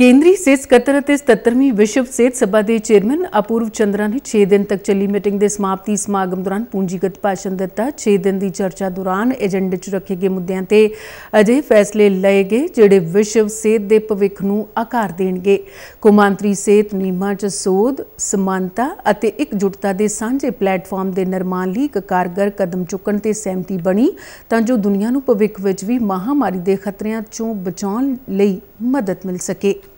ਕੇਂਦਰੀ ਸਿਹਤ ਸਕੱਤਰ ਅਤੇ 77ਵੀਂ ਵਿਸ਼ਵ ਸਿਹਤ ਸਭਾ ਦੇ ਚੇਅਰਮੈਨ ਅਪੂਰਵ ਚੰਦਰਾ ਨੇ 6 ਦਿਨ ਤੱਕ ਚੱਲੀ ਮੀਟਿੰਗ ਦੇ ਸਮਾਪਤੀ ਸਮਾਗਮ ਦੌਰਾਨ ਪੂੰਜੀਗਤ ਭਾਸ਼ਣ ਦਿੱਤਾ 6 ਦਿਨ ਦੀ ਚਰਚਾ ਦੌਰਾਨ ਏਜੰਡੇ 'ਚ ਰੱਖੇ ਗਏ ਮੁੱਦਿਆਂ ਤੇ ਅਜੇ ਫੈਸਲੇ ਲਏ ਗਏ ਜਿਹੜੇ ਵਿਸ਼ਵ ਸਿਹਤ ਦੇ ਭਵਿੱਖ ਨੂੰ ਆਕਾਰ ਦੇਣਗੇ ਕੁਮਾਂਤਰੀ ਸਿਹਤ ਨੀਮਾ 'ਚ ਸੋਧ ਸਮਾਨਤਾ ਅਤੇ ਇਕਜੁੱਟਤਾ ਦੇ ਸਾਂਝੇ ਪਲੇਟਫਾਰਮ ਦੇ ਨਿਰਮਾਣ ਲਈ ਇੱਕ ਕਾਰਗਰ ਕਦਮ ਚੁੱਕਣ ਤੇ ਸਹਿਮਤੀ ਬਣੀ ਤਾਂ ਜੋ ਦੁਨੀਆ ਨੂੰ ਭਵਿੱਖ ਵਿੱਚ ਵੀ ਮਹਾਮਾਰੀ ਦੇ ਖਤਰਿਆਂ 'ਚੋਂ ਬਚਾਉਣ ਲਈ ਮਦਦ ਮਿਲ ਸਕੇ